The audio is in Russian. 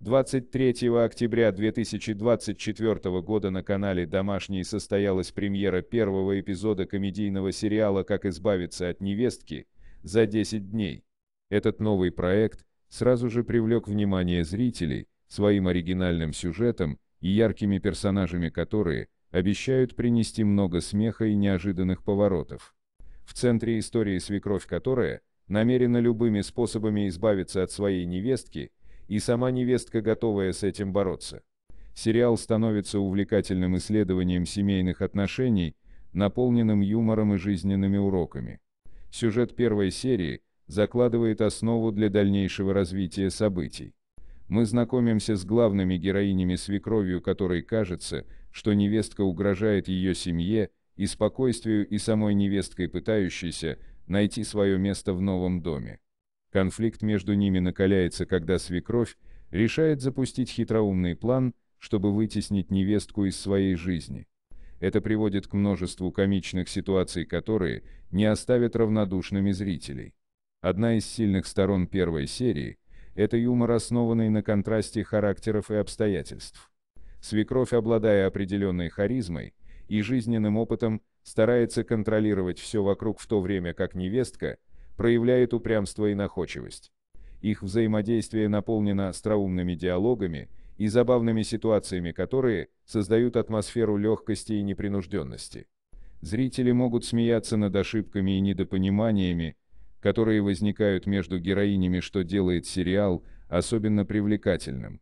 23 октября 2024 года на канале «Домашний» состоялась премьера первого эпизода комедийного сериала «Как избавиться от невестки» за 10 дней. Этот новый проект сразу же привлек внимание зрителей своим оригинальным сюжетом и яркими персонажами которые обещают принести много смеха и неожиданных поворотов. В центре истории свекровь которая намерена любыми способами избавиться от своей невестки – и сама невестка, готовая с этим бороться. Сериал становится увлекательным исследованием семейных отношений, наполненным юмором и жизненными уроками. Сюжет первой серии закладывает основу для дальнейшего развития событий. Мы знакомимся с главными героинями свекровью, которой кажется, что невестка угрожает ее семье и спокойствию и самой невесткой, пытающейся найти свое место в новом доме. Конфликт между ними накаляется, когда свекровь решает запустить хитроумный план, чтобы вытеснить невестку из своей жизни. Это приводит к множеству комичных ситуаций, которые не оставят равнодушными зрителей. Одна из сильных сторон первой серии – это юмор, основанный на контрасте характеров и обстоятельств. Свекровь, обладая определенной харизмой и жизненным опытом, старается контролировать все вокруг в то время как невестка – проявляет упрямство и находчивость. Их взаимодействие наполнено остроумными диалогами и забавными ситуациями, которые создают атмосферу легкости и непринужденности. Зрители могут смеяться над ошибками и недопониманиями, которые возникают между героинями, что делает сериал особенно привлекательным.